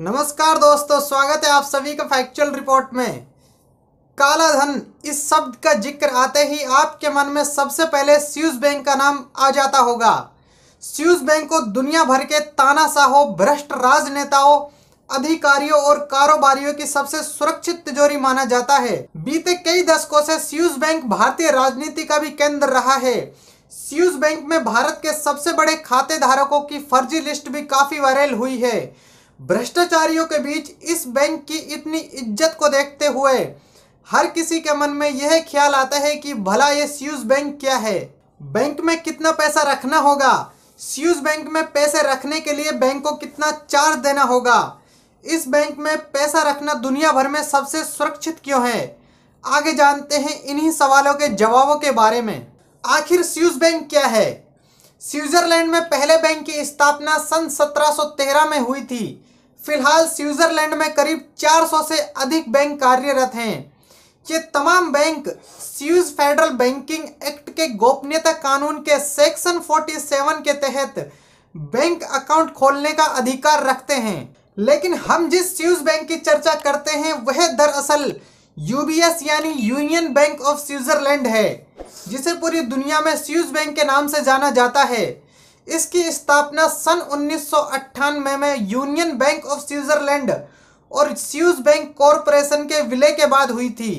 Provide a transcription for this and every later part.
नमस्कार दोस्तों स्वागत है आप सभी का फैक्चुअल रिपोर्ट में काला धन इस शब्द का जिक्र आते ही आपके मन में सबसे पहले स्यूज बैंक का नाम आ जाता होगा स्यूज बैंक को दुनिया भर के तानाशाहों भ्रष्ट राजनेताओं अधिकारियों और कारोबारियों की सबसे सुरक्षित तिजोरी माना जाता है बीते कई दशकों से स्यूज बैंक भारतीय राजनीति का भी केंद्र रहा है स्यूज बैंक में भारत के सबसे बड़े खाते धारकों की फर्जी लिस्ट भी काफी वायरल हुई है भ्रष्टाचारियों के बीच इस बैंक की इतनी इज्जत को देखते हुए हर किसी के मन में यह ख्याल आता है कि भला ये स्यूज बैंक क्या है बैंक में कितना पैसा रखना होगा स्यूज बैंक में पैसे रखने के लिए बैंक को कितना चार्ज देना होगा इस बैंक में पैसा रखना दुनिया भर में सबसे सुरक्षित क्यों है आगे जानते हैं इन्हीं सवालों के जवाबों के बारे में आखिर स्यूज बैंक क्या है स्विट्जरलैंड में पहले बैंक की स्थापना सन 1713 में हुई थी फिलहाल स्विट्जरलैंड में करीब 400 से अधिक बैंक कार्यरत हैं ये तमाम bank Swiss federal banking act के गोपनीयता कानून के सेक्शन 47 के तहत बैंक अकाउंट खोलने का अधिकार रखते हैं लेकिन हम जिस स्विज बैंक की चर्चा करते हैं वह दरअसल यूबीएस यानी यूनियन बैंक ऑफ स्विट्जरलैंड है जिसे पूरी दुनिया में स्विज बैंक के नाम से जाना जाता है इसकी स्थापना सन उन्नीस में, यूनियन बैंक ऑफ स्विट्जरलैंड और स्विस बैंक कॉरपोरेशन के विलय के बाद हुई थी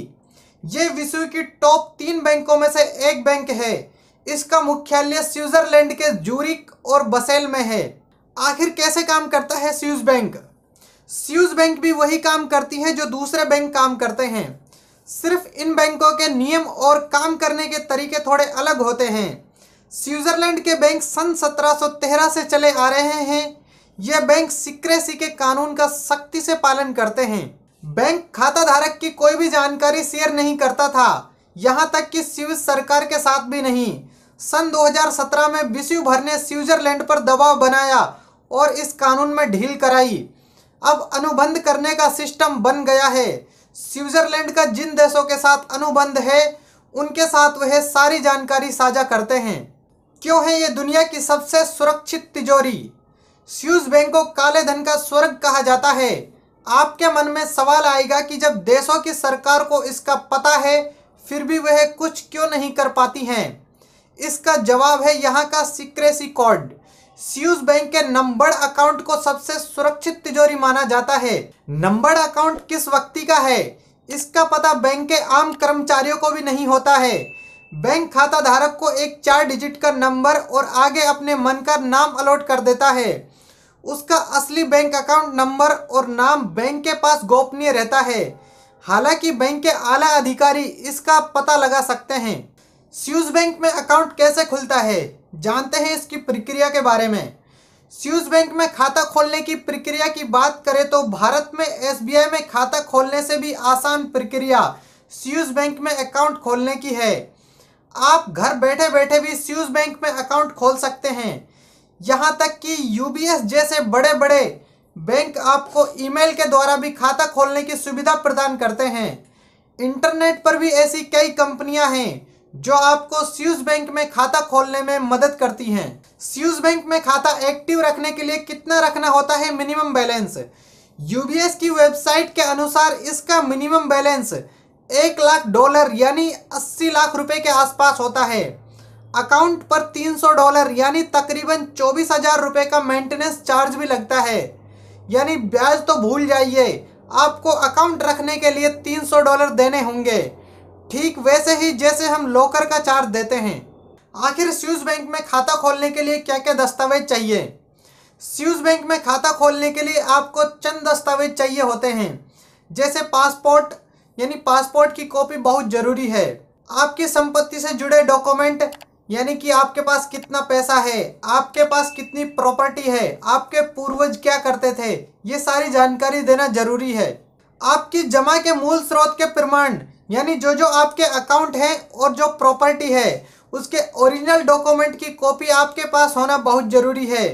ये विश्व की टॉप तीन बैंकों में से एक बैंक है इसका मुख्यालय स्विट्जरलैंड के जूरिक और बसेल में है आखिर कैसे काम करता है स्विस बैंक स्यूज बैंक भी वही काम करती है जो दूसरे बैंक काम करते हैं सिर्फ इन बैंकों के नियम और काम करने के तरीके थोड़े अलग होते हैं स्विट्जरलैंड के बैंक सन 1713 से चले आ रहे हैं यह बैंक सिक्रेसी के कानून का सख्ती से पालन करते हैं बैंक खाता धारक की कोई भी जानकारी शेयर नहीं करता था यहाँ तक कि स्विस सरकार के साथ भी नहीं सन 2017 में विश्व भर ने स्विट्जरलैंड पर दबाव बनाया और इस कानून में ढील कराई अब अनुबंध करने का सिस्टम बन गया है स्विट्जरलैंड का जिन देशों के साथ अनुबंध है उनके साथ वह सारी जानकारी साझा करते हैं क्यों है ये दुनिया की सबसे सुरक्षित तिजोरी स्यूज बैंक को काले धन का स्वर्ग कहा जाता है आपके मन में सवाल आएगा कि जब देशों की सरकार को इसका पता है फिर भी वह कुछ क्यों नहीं कर पाती हैं इसका जवाब है यहाँ का सीक्रेसी कोड सीयूज बैंक के नंबर अकाउंट को सबसे सुरक्षित तिजोरी माना जाता है नंबर अकाउंट किस व्यक्ति का है इसका पता बैंक के आम कर्मचारियों को भी नहीं होता है बैंक खाता धारक को एक चार डिजिट का नंबर और आगे अपने मन का नाम अलॉट कर देता है उसका असली बैंक अकाउंट नंबर और नाम बैंक के पास गोपनीय रहता है हालांकि बैंक के आला अधिकारी इसका पता लगा सकते हैं स्यूज बैंक में अकाउंट कैसे खुलता है जानते हैं इसकी प्रक्रिया के बारे में स्यूज बैंक में खाता खोलने की प्रक्रिया की बात करें तो भारत में एसबीआई में खाता खोलने से भी आसान प्रक्रिया स्यूज बैंक में अकाउंट खोलने की है आप घर बैठे बैठे भी स्यूज बैंक में अकाउंट खोल सकते हैं यहाँ तक कि यूबीएस जैसे बड़े बड़े बैंक आपको ईमेल के द्वारा भी खाता खोलने की सुविधा प्रदान करते हैं इंटरनेट पर भी ऐसी कई कंपनियां हैं जो आपको स्यूज बैंक में खाता खोलने में मदद करती हैं स्यूज बैंक में खाता एक्टिव रखने के लिए कितना रखना होता है मिनिमम बैलेंस यूबीएस की वेबसाइट के अनुसार इसका मिनिमम बैलेंस एक लाख डॉलर यानी अस्सी लाख रुपए के आसपास होता है अकाउंट पर तीन सौ डॉलर यानी तकरीबन चौबीस हजार रुपये का मेंटेनेंस चार्ज भी लगता है यानी ब्याज तो भूल जाइए आपको अकाउंट रखने के लिए तीन सौ डॉलर देने होंगे ठीक वैसे ही जैसे हम लॉकर का चार्ज देते हैं आखिर स्यूज बैंक में खाता खोलने के लिए क्या क्या दस्तावेज चाहिए स्यूज बैंक में खाता खोलने के लिए आपको चंद दस्तावेज चाहिए होते हैं जैसे पासपोर्ट यानी पासपोर्ट की कॉपी बहुत ज़रूरी है आपकी संपत्ति से जुड़े डॉक्यूमेंट यानी कि आपके पास कितना पैसा है आपके पास कितनी प्रॉपर्टी है आपके पूर्वज क्या करते थे ये सारी जानकारी देना जरूरी है आपकी जमा के मूल स्रोत के प्रमाण यानी जो जो आपके अकाउंट है और जो प्रॉपर्टी है उसके ओरिजिनल डॉक्यूमेंट की कॉपी आपके पास होना बहुत ज़रूरी है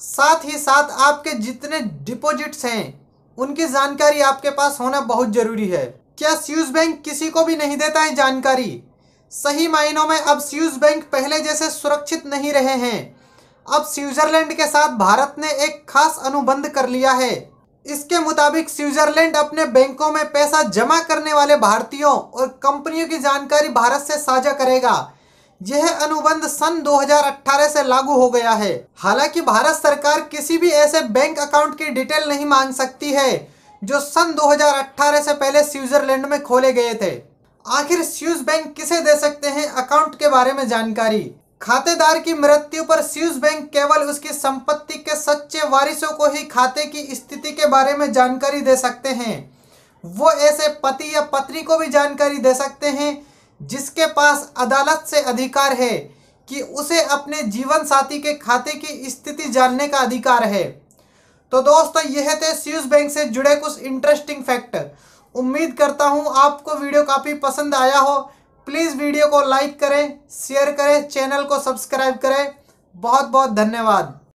साथ ही साथ आपके जितने डिपॉजिट्स हैं उनकी जानकारी आपके पास होना बहुत ज़रूरी है क्या स्यूज बैंक किसी को भी नहीं देता है जानकारी सही मायनों में अब स्यूज बैंक पहले जैसे सुरक्षित नहीं रहे हैं अब स्विट्ज़रलैंड के साथ भारत ने एक खास अनुबंध कर लिया है इसके मुताबिक स्विट्जरलैंड अपने बैंकों में पैसा जमा करने वाले भारतीयों और कंपनियों की जानकारी भारत से साझा करेगा यह अनुबंध सन 2018 से लागू हो गया है हालांकि भारत सरकार किसी भी ऐसे बैंक अकाउंट की डिटेल नहीं मांग सकती है जो सन 2018 से पहले स्विट्जरलैंड में खोले गए थे आखिर स्विस बैंक किसे दे सकते हैं अकाउंट के बारे में जानकारी खातेदार की मृत्यु पर स्यूज बैंक केवल उसकी संपत्ति के सच्चे वारिसों को ही खाते की स्थिति के बारे में जानकारी दे सकते हैं वो ऐसे पति या पत्नी को भी जानकारी दे सकते हैं जिसके पास अदालत से अधिकार है कि उसे अपने जीवन साथी के खाते की स्थिति जानने का अधिकार है तो दोस्तों यह थे स्यूज बैंक से जुड़े कुछ इंटरेस्टिंग फैक्ट उम्मीद करता हूँ आपको वीडियो काफ़ी पसंद आया हो प्लीज़ वीडियो को लाइक करें शेयर करें चैनल को सब्सक्राइब करें बहुत बहुत धन्यवाद